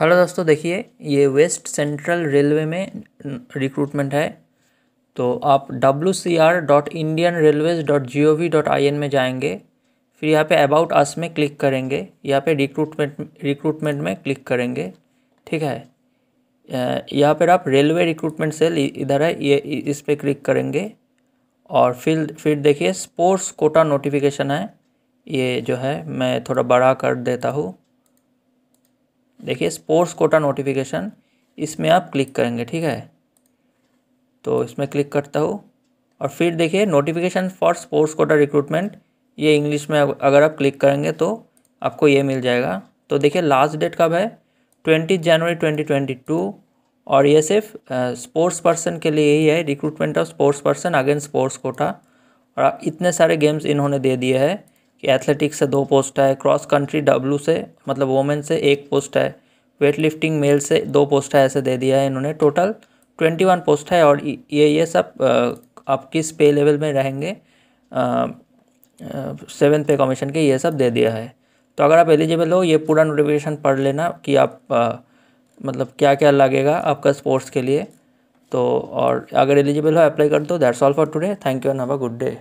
hello दोस्तों देखिए ये वेस्ट सेंट्रल रेलवे में रिक्रूटमेंट है तो आप W C R dot Indian railways dot G O V dot I N में जाएंगे फिर यहाँ पे अबाउट अस में क्लिक करेंगे यहाँ पे रिक्रूटमेंट रिक्रूटमेंट में क्लिक करेंगे ठीक है यहाँ पर आप रेलवे रिक्रूटमेंट सेल इधर है ये इस पर क्लिक करेंगे और फिर फिर देखिए स्पोर्ट्स कोटा नोटिफिकेशन है ये जो है मैं थोड़ा बड़ा कर देता हूँ देखिए स्पोर्ट्स कोटा नोटिफिकेशन इसमें आप क्लिक करेंगे ठीक है तो इसमें क्लिक करता हूँ और फिर देखिए notification for sports quota recruitment ये इंग्लिश में अगर आप क्लिक करेंगे तो आपको ये मिल जाएगा तो देखिए लास्ट डेट कब है ट्वेंटी जनवरी ट्वेंटी ट्वेंटी टू और ये सिर्फ स्पोर्ट्स पर्सन के लिए ही है recruitment of sports person against sports quota और इतने सारे गेम्स इन्होंने दे दिए हैं कि एथलेटिक्स से दो पोस्ट है क्रॉस कंट्री डब्ल्यू से मतलब वोमेन से एक पोस्ट है वेट लिफ्टिंग मेल से दो पोस्ट है ऐसे दे दिया है इन्होंने टोटल ट्वेंटी वन पोस्ट है और ये ये सब आप किस पे लेवल में रहेंगे सेवन पे कमीशन के ये सब दे दिया है तो अगर आप एलिजिबल हो ये पूरा नोटिफिकेशन पढ़ लेना कि आप आ, मतलब क्या क्या लगेगा आपका स्पोर्ट्स के लिए तो और अगर एलिजिबल हो अप्लाई कर दो that's all for today thank you and have a good day